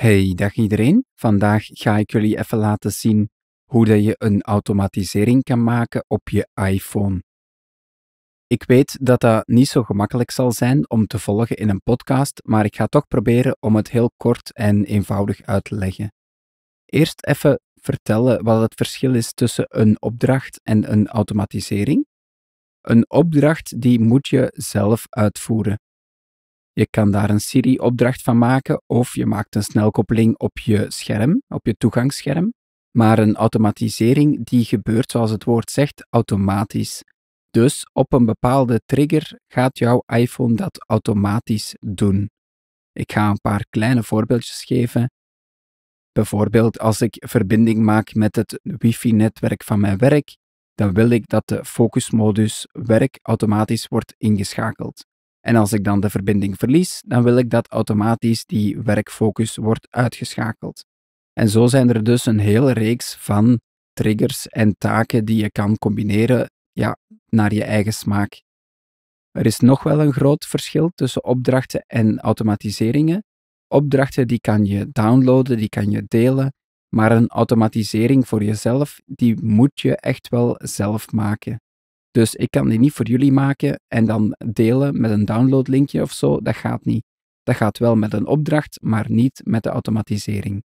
Hey, dag iedereen. Vandaag ga ik jullie even laten zien hoe dat je een automatisering kan maken op je iPhone. Ik weet dat dat niet zo gemakkelijk zal zijn om te volgen in een podcast, maar ik ga toch proberen om het heel kort en eenvoudig uit te leggen. Eerst even vertellen wat het verschil is tussen een opdracht en een automatisering. Een opdracht die moet je zelf uitvoeren. Je kan daar een Siri-opdracht van maken of je maakt een snelkoppeling op je scherm, op je toegangsscherm. Maar een automatisering die gebeurt, zoals het woord zegt, automatisch. Dus op een bepaalde trigger gaat jouw iPhone dat automatisch doen. Ik ga een paar kleine voorbeeldjes geven. Bijvoorbeeld als ik verbinding maak met het wifi-netwerk van mijn werk, dan wil ik dat de focusmodus werk automatisch wordt ingeschakeld. En als ik dan de verbinding verlies, dan wil ik dat automatisch die werkfocus wordt uitgeschakeld. En zo zijn er dus een hele reeks van triggers en taken die je kan combineren ja, naar je eigen smaak. Er is nog wel een groot verschil tussen opdrachten en automatiseringen. Opdrachten die kan je downloaden, die kan je delen, maar een automatisering voor jezelf, die moet je echt wel zelf maken. Dus ik kan die niet voor jullie maken en dan delen met een downloadlinkje of zo. Dat gaat niet. Dat gaat wel met een opdracht, maar niet met de automatisering.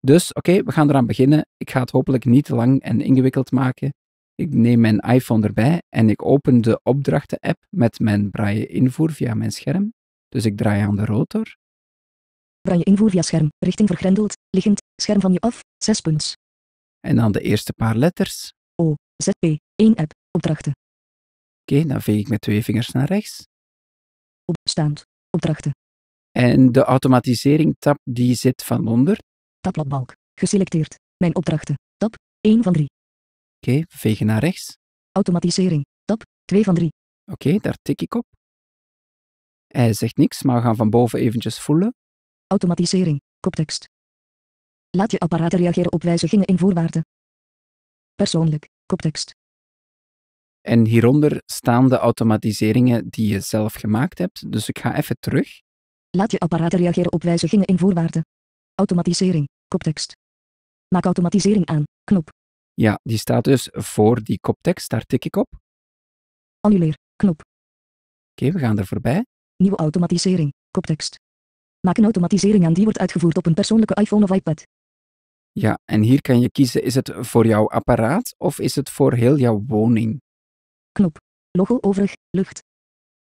Dus oké, we gaan eraan beginnen. Ik ga het hopelijk niet lang en ingewikkeld maken. Ik neem mijn iPhone erbij en ik open de opdrachten-app met mijn braille invoer via mijn scherm. Dus ik draai aan de rotor. Braille invoer via scherm, richting vergrendeld, liggend, scherm van je af, Zes punts. En dan de eerste paar letters. O, P, 1 app, opdrachten. Oké, dan veeg ik met twee vingers naar rechts. Opstaand, opdrachten. En de automatisering tab die zit van onder. Tabbladbalk, geselecteerd. Mijn opdrachten, tab 1 van 3. Oké, okay, vegen naar rechts. Automatisering, tab 2 van 3. Oké, daar tik ik op. Hij zegt niks, maar we gaan van boven eventjes voelen. Automatisering, koptekst. Laat je apparaat reageren op wijzigingen in voorwaarden. Persoonlijk, koptekst. En hieronder staan de automatiseringen die je zelf gemaakt hebt. Dus ik ga even terug. Laat je apparaat reageren op wijzigingen in voorwaarden. Automatisering, koptekst. Maak automatisering aan, knop. Ja, die staat dus voor die koptekst, daar tik ik op. Annuleer, knop. Oké, we gaan er voorbij. Nieuwe automatisering, koptekst. Maak een automatisering aan die wordt uitgevoerd op een persoonlijke iPhone of iPad. Ja, en hier kan je kiezen, is het voor jouw apparaat of is het voor heel jouw woning? knop. Logo overig, lucht.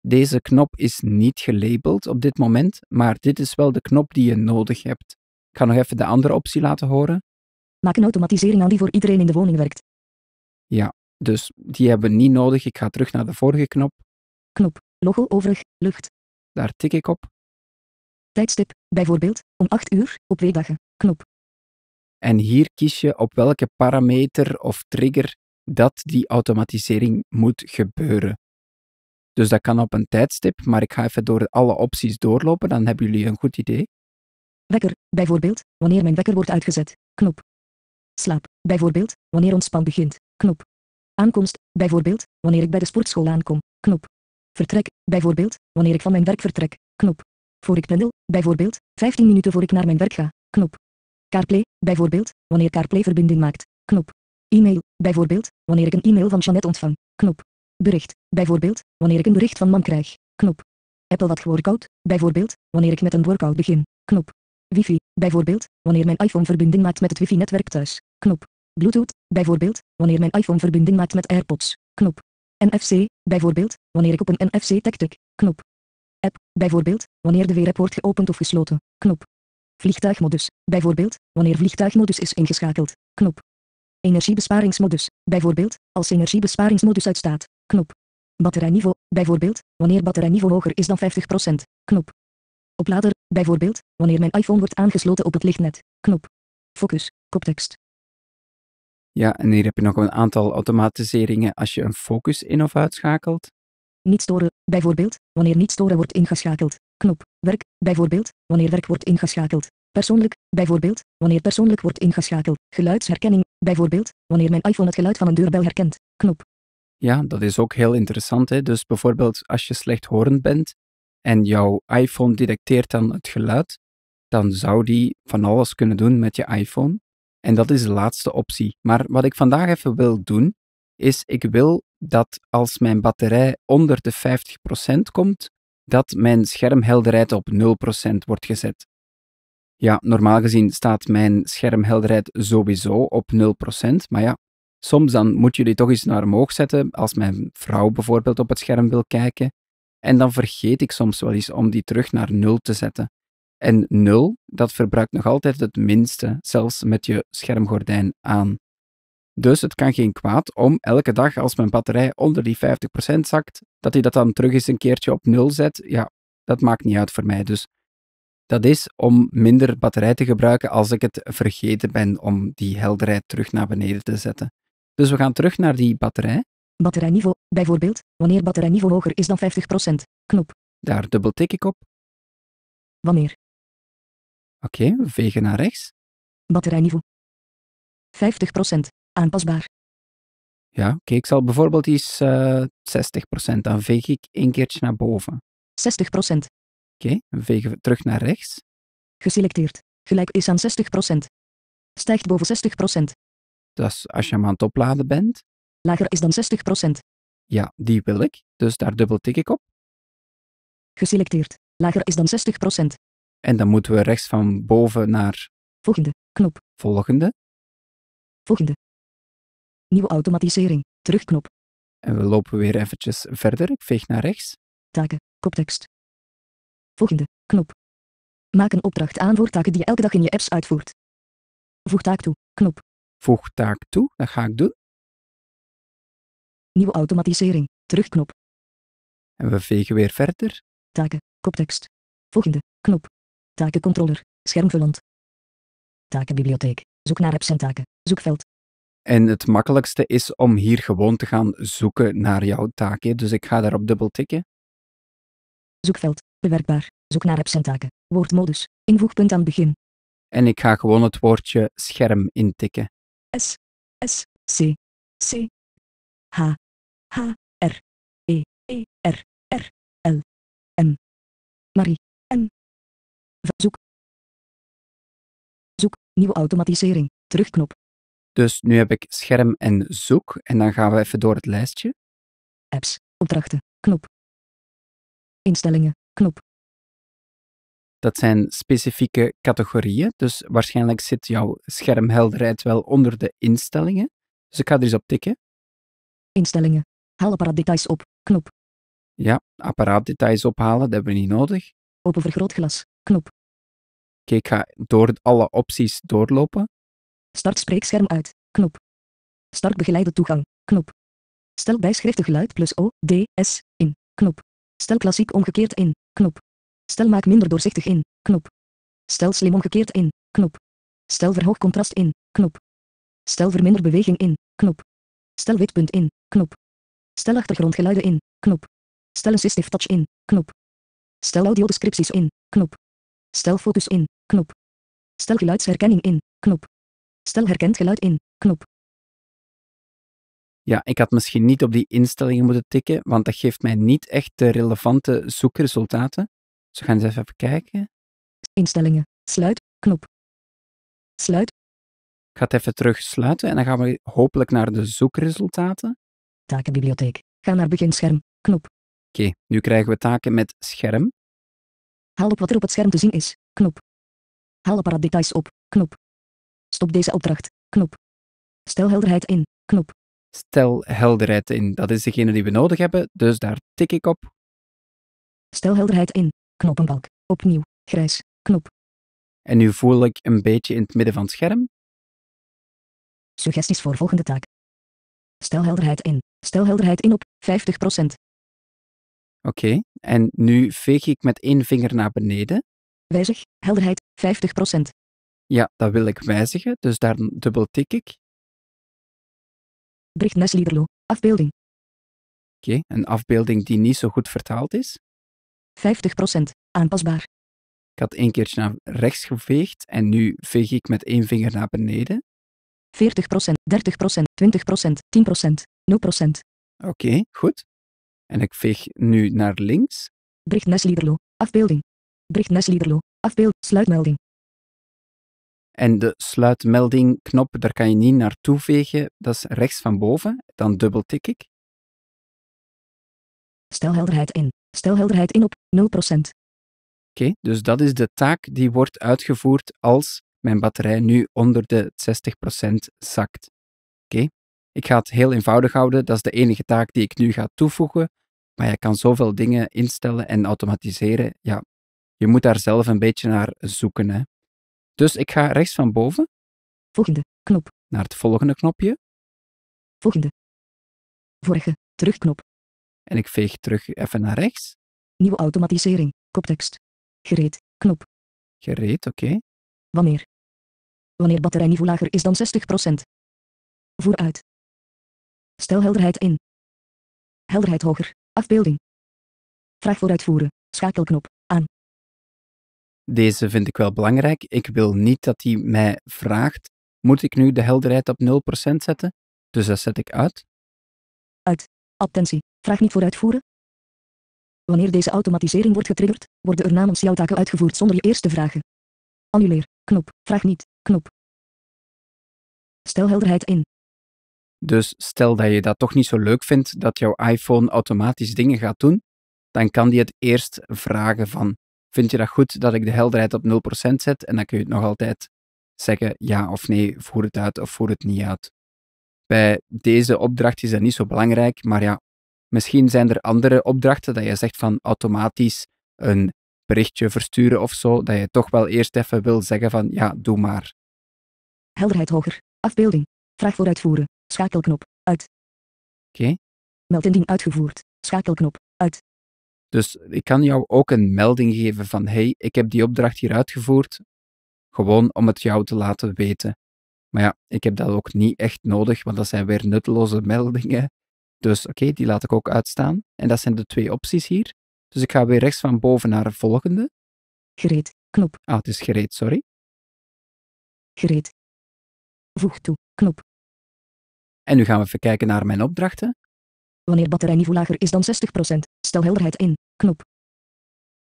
Deze knop is niet gelabeld op dit moment, maar dit is wel de knop die je nodig hebt. Ik ga nog even de andere optie laten horen. Maak een automatisering aan die voor iedereen in de woning werkt. Ja, dus die hebben we niet nodig. Ik ga terug naar de vorige knop. Knop, logo overig, lucht. Daar tik ik op. Tijdstip, bijvoorbeeld om 8 uur op weekdagen. Knop. En hier kies je op welke parameter of trigger dat die automatisering moet gebeuren. Dus dat kan op een tijdstip, maar ik ga even door alle opties doorlopen, dan hebben jullie een goed idee. Wekker, bijvoorbeeld, wanneer mijn wekker wordt uitgezet, knop. Slaap, bijvoorbeeld, wanneer ontspan begint, knop. Aankomst, bijvoorbeeld, wanneer ik bij de sportschool aankom, knop. Vertrek, bijvoorbeeld, wanneer ik van mijn werk vertrek, knop. Voor ik pendel, bijvoorbeeld, 15 minuten voor ik naar mijn werk ga, knop. CarPlay, bijvoorbeeld, wanneer CarPlay verbinding maakt, knop. E-mail, bijvoorbeeld, wanneer ik een e-mail van Jeanette ontvang. Knop. Bericht, bijvoorbeeld, wanneer ik een bericht van mam krijg. Knop. Apple wat workout, bijvoorbeeld, wanneer ik met een workout begin. Knop. Wifi, bijvoorbeeld, wanneer mijn iPhone verbinding maakt met het wifi-netwerk thuis. Knop. Bluetooth, bijvoorbeeld, wanneer mijn iPhone verbinding maakt met AirPods. Knop. NFC, bijvoorbeeld, wanneer ik op een NFC tag tik. Knop. App, bijvoorbeeld, wanneer de weerapp wordt geopend of gesloten. Knop. Vliegtuigmodus, bijvoorbeeld, wanneer vliegtuigmodus is ingeschakeld. Knop. Energiebesparingsmodus, bijvoorbeeld, als energiebesparingsmodus uitstaat, knop. Batterijniveau, bijvoorbeeld, wanneer batterijniveau hoger is dan 50%, knop. Oplader, bijvoorbeeld, wanneer mijn iPhone wordt aangesloten op het lichtnet, knop. Focus, koptekst. Ja, en hier heb je nog een aantal automatiseringen als je een focus in of uitschakelt. Niet storen, bijvoorbeeld, wanneer niet storen wordt ingeschakeld, knop. Werk, bijvoorbeeld, wanneer werk wordt ingeschakeld, Persoonlijk, bijvoorbeeld, wanneer persoonlijk wordt ingeschakeld. Geluidsherkenning, bijvoorbeeld, wanneer mijn iPhone het geluid van een deurbel herkent. Knop. Ja, dat is ook heel interessant. Hè? Dus bijvoorbeeld als je slechthorend bent en jouw iPhone detecteert dan het geluid, dan zou die van alles kunnen doen met je iPhone. En dat is de laatste optie. Maar wat ik vandaag even wil doen, is ik wil dat als mijn batterij onder de 50% komt, dat mijn schermhelderheid op 0% wordt gezet. Ja, normaal gezien staat mijn schermhelderheid sowieso op 0%, maar ja, soms dan moet je die toch eens naar omhoog zetten als mijn vrouw bijvoorbeeld op het scherm wil kijken. En dan vergeet ik soms wel eens om die terug naar 0 te zetten. En 0, dat verbruikt nog altijd het minste, zelfs met je schermgordijn aan. Dus het kan geen kwaad om elke dag als mijn batterij onder die 50% zakt, dat hij dat dan terug eens een keertje op 0 zet. Ja, dat maakt niet uit voor mij. Dus dat is om minder batterij te gebruiken als ik het vergeten ben om die helderheid terug naar beneden te zetten. Dus we gaan terug naar die batterij. Batterijniveau, bijvoorbeeld, wanneer batterijniveau hoger is dan 50%. Knop. Daar dubbel tik ik op. Wanneer? Oké, okay, vegen naar rechts. Batterijniveau. 50%. Aanpasbaar. Ja, oké. ik zal bijvoorbeeld iets 60%. Eh, dan veeg ik een keertje naar boven. 60%. Oké, okay, vegen terug naar rechts. Geselecteerd. Gelijk is aan 60%. Stijgt boven 60%. Dat is als je hem aan het opladen bent. Lager is dan 60%. Ja, die wil ik. Dus daar dubbel tik ik op. Geselecteerd. Lager is dan 60%. En dan moeten we rechts van boven naar. Volgende. Knop. Volgende. Volgende. Nieuwe automatisering. Terugknop. En we lopen weer eventjes verder. Ik veeg naar rechts. Taken. Koptekst. Volgende. Knop. Maak een opdracht aan voor taken die je elke dag in je apps uitvoert. Voeg taak toe. Knop. Voeg taak toe. Dat ga ik doen. Nieuwe automatisering. Terugknop. En we vegen weer verder. Taken. Koptekst. Volgende. Knop. Takencontroller. Schermvullend. Takenbibliotheek. Zoek naar apps en taken. Zoekveld. En het makkelijkste is om hier gewoon te gaan zoeken naar jouw taken Dus ik ga daarop dubbel tikken. Zoekveld zoek naar apps en taken, woordmodus, invoegpunt aan het begin. En ik ga gewoon het woordje scherm intikken. S, S, C, C, H, H, R, E, E, R, R, L, M, Marie, M. Zoek. Zoek, nieuwe automatisering, terugknop. Dus nu heb ik scherm en zoek en dan gaan we even door het lijstje. Apps, opdrachten, knop. Instellingen, knop. Dat zijn specifieke categorieën, dus waarschijnlijk zit jouw schermhelderheid wel onder de instellingen. Dus ik ga er eens op tikken. Instellingen. Haal apparaatdetails op. Knop. Ja, apparaatdetails ophalen, dat hebben we niet nodig. Open vergrootglas. Knop. Oké, ik ga door alle opties doorlopen. Start spreekscherm uit. Knop. Start begeleide toegang. Knop. Stel bijschriftig geluid plus O, D, S in. Knop. Stel klassiek omgekeerd in knop. Stel maak minder doorzichtig in, knop. Stel slim omgekeerd in, knop. Stel verhoog contrast in, knop. Stel verminder beweging in, knop. Stel witpunt in, knop. Stel achtergrondgeluiden in, knop. Stel assistive touch in, knop. Stel audiodescripties in, knop. Stel foto's in, knop. Stel geluidsherkenning in, knop. Stel herkend geluid in, knop ja, ik had misschien niet op die instellingen moeten tikken, want dat geeft mij niet echt de relevante zoekresultaten. Dus we gaan eens even kijken. Instellingen. Sluit. Knop. Sluit. Ik ga het even terug sluiten en dan gaan we hopelijk naar de zoekresultaten. Takenbibliotheek. Ga naar beginscherm. Knop. Oké, nu krijgen we taken met scherm. Haal op wat er op het scherm te zien is. Knop. Haal details op. Knop. Stop deze opdracht. Knop. Stel helderheid in. Knop stel helderheid in. Dat is degene die we nodig hebben, dus daar tik ik op. Stel helderheid in. Knoppenbalk. Opnieuw. Grijs. Knop. En nu voel ik een beetje in het midden van het scherm. Suggesties voor volgende taak. Stel helderheid in. Stel helderheid in op 50%. Oké, en nu veeg ik met één vinger naar beneden. Wijzig, helderheid, 50%. Ja, dat wil ik wijzigen, dus daar dubbel tik ik. Brichtnes Liederlo. Afbeelding. Oké, een afbeelding die niet zo goed vertaald is. 50% aanpasbaar. Ik had één keertje naar rechts geveegd en nu veeg ik met één vinger naar beneden. 40%, 30%, 20%, 10%, 0%. Oké, goed. En ik veeg nu naar links. Brichtnes Liederlo. Afbeelding. Bricht Liederlo. Afbeeld. Sluitmelding. En de sluitmelding knop, daar kan je niet naartoe vegen. Dat is rechts van boven. Dan dubbeltik ik. Stel helderheid in. Stel helderheid in op 0%. Oké, dus dat is de taak die wordt uitgevoerd als mijn batterij nu onder de 60% zakt. Oké, ik ga het heel eenvoudig houden. Dat is de enige taak die ik nu ga toevoegen. Maar je kan zoveel dingen instellen en automatiseren. Ja, je moet daar zelf een beetje naar zoeken. Hè. Dus ik ga rechts van boven. Volgende knop. Naar het volgende knopje. Volgende. Vorige terugknop. En ik veeg terug even naar rechts. Nieuwe automatisering. Koptekst. Gereed. Knop. Gereed, oké. Okay. Wanneer? Wanneer batterijniveau lager is dan 60%. uit. Stel helderheid in. Helderheid hoger. Afbeelding. Vraag vooruitvoeren. Schakelknop. Aan deze vind ik wel belangrijk. Ik wil niet dat hij mij vraagt, moet ik nu de helderheid op 0% zetten? Dus dat zet ik uit. Uit. Attentie. Vraag niet voor uitvoeren. Wanneer deze automatisering wordt getriggerd, worden er namens jouw taken uitgevoerd zonder je eerst te vragen. Annuleer. Knop. Vraag niet. Knop. Stel helderheid in. Dus stel dat je dat toch niet zo leuk vindt dat jouw iPhone automatisch dingen gaat doen, dan kan die het eerst vragen van Vind je dat goed dat ik de helderheid op 0% zet? En dan kun je het nog altijd zeggen ja of nee, voer het uit of voer het niet uit. Bij deze opdracht is dat niet zo belangrijk, maar ja, misschien zijn er andere opdrachten dat je zegt van automatisch een berichtje versturen of zo, dat je toch wel eerst even wil zeggen van ja, doe maar. Helderheid hoger. Afbeelding. Vraag voor uitvoeren. Schakelknop. Uit. Oké. Okay. uitgevoerd. Schakelknop. Uit. Dus ik kan jou ook een melding geven van hey, ik heb die opdracht hier uitgevoerd, gewoon om het jou te laten weten. Maar ja, ik heb dat ook niet echt nodig, want dat zijn weer nutteloze meldingen. Dus oké, die laat ik ook uitstaan. En dat zijn de twee opties hier. Dus ik ga weer rechts van boven naar de volgende. Gereed, knop. Ah, het is gereed, sorry. Gereed. Voeg toe, knop. En nu gaan we even kijken naar mijn opdrachten. Wanneer batterijniveau lager is dan 60%, Stel helderheid in. Knop.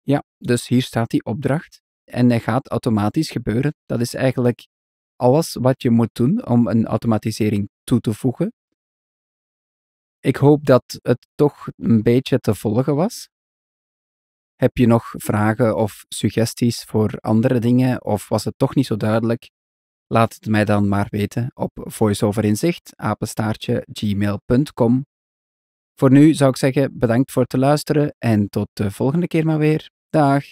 Ja, dus hier staat die opdracht en hij gaat automatisch gebeuren. Dat is eigenlijk alles wat je moet doen om een automatisering toe te voegen. Ik hoop dat het toch een beetje te volgen was. Heb je nog vragen of suggesties voor andere dingen of was het toch niet zo duidelijk? Laat het mij dan maar weten op voiceoverinzicht, voor nu zou ik zeggen bedankt voor het luisteren en tot de volgende keer maar weer. Dag.